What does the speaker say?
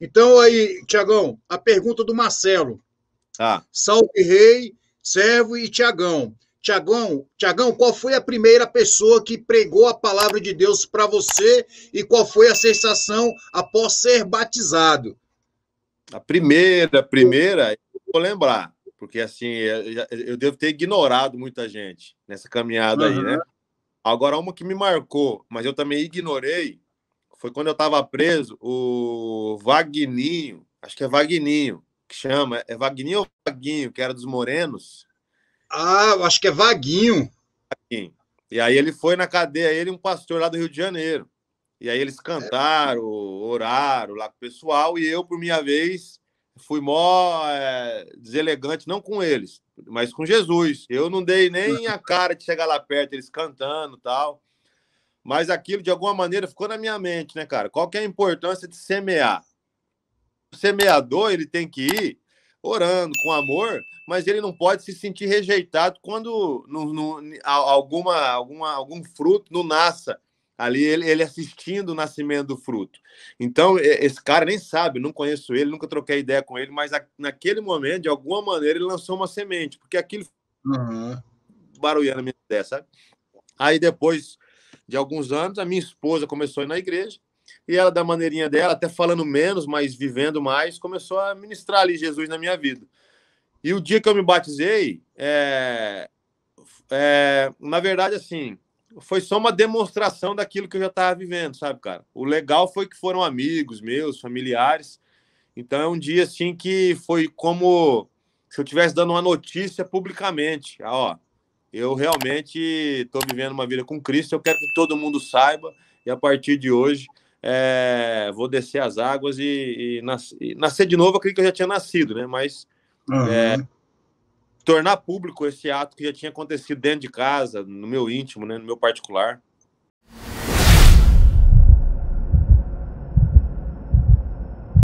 Então, aí, Tiagão, a pergunta do Marcelo. Ah. Salve Rei, Servo e Tiagão. Tiagão, Tiagão, qual foi a primeira pessoa que pregou a palavra de Deus para você e qual foi a sensação após ser batizado? A primeira, primeira, eu vou lembrar, porque assim, eu, eu devo ter ignorado muita gente nessa caminhada uhum. aí, né? Agora, uma que me marcou, mas eu também ignorei, foi quando eu estava preso, o Vagninho, acho que é Vagninho, que chama, é Vagninho ou Vaguinho, que era dos Morenos? Ah, eu acho que é Vaguinho. Vaguinho. E aí ele foi na cadeia, ele e um pastor lá do Rio de Janeiro. E aí eles cantaram, oraram lá com o pessoal, e eu, por minha vez, fui mó é, deselegante, não com eles, mas com Jesus. Eu não dei nem a cara de chegar lá perto, eles cantando tal mas aquilo de alguma maneira ficou na minha mente, né, cara? Qual que é a importância de semear? O semeador, ele tem que ir orando com amor, mas ele não pode se sentir rejeitado quando no, no, alguma, alguma, algum fruto não nasça ali ele, ele, assistindo o nascimento do fruto. Então, esse cara nem sabe, não conheço ele, nunca troquei ideia com ele, mas a, naquele momento, de alguma maneira, ele lançou uma semente, porque aquilo uhum. barulhando minha ideia, sabe? Aí depois de alguns anos, a minha esposa começou a ir na igreja, e ela, da maneirinha dela, até falando menos, mas vivendo mais, começou a ministrar ali Jesus na minha vida. E o dia que eu me batizei, é, é, na verdade, assim, foi só uma demonstração daquilo que eu já estava vivendo, sabe, cara? O legal foi que foram amigos meus, familiares. Então é um dia, assim, que foi como se eu estivesse dando uma notícia publicamente. Ah, ó, eu realmente estou vivendo uma vida com Cristo. Eu quero que todo mundo saiba. E a partir de hoje, é, vou descer as águas e, e, nas, e, nascer de novo. Eu acredito que eu já tinha nascido, né? Mas uhum. é, tornar público esse ato que já tinha acontecido dentro de casa, no meu íntimo, né? no meu particular.